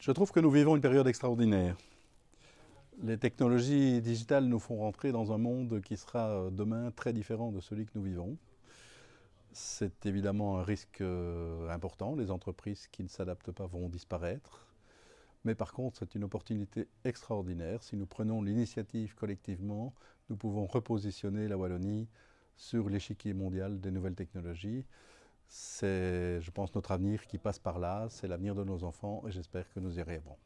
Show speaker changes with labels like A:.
A: Je trouve que nous vivons une période extraordinaire. Les technologies digitales nous font rentrer dans un monde qui sera euh, demain très différent de celui que nous vivons. C'est évidemment un risque euh, important. Les entreprises qui ne s'adaptent pas vont disparaître. Mais par contre, c'est une opportunité extraordinaire. Si nous prenons l'initiative collectivement, nous pouvons repositionner la Wallonie sur l'échiquier mondial des nouvelles technologies. C'est, je pense, notre avenir qui passe par là, c'est l'avenir de nos enfants et j'espère que nous y arriverons.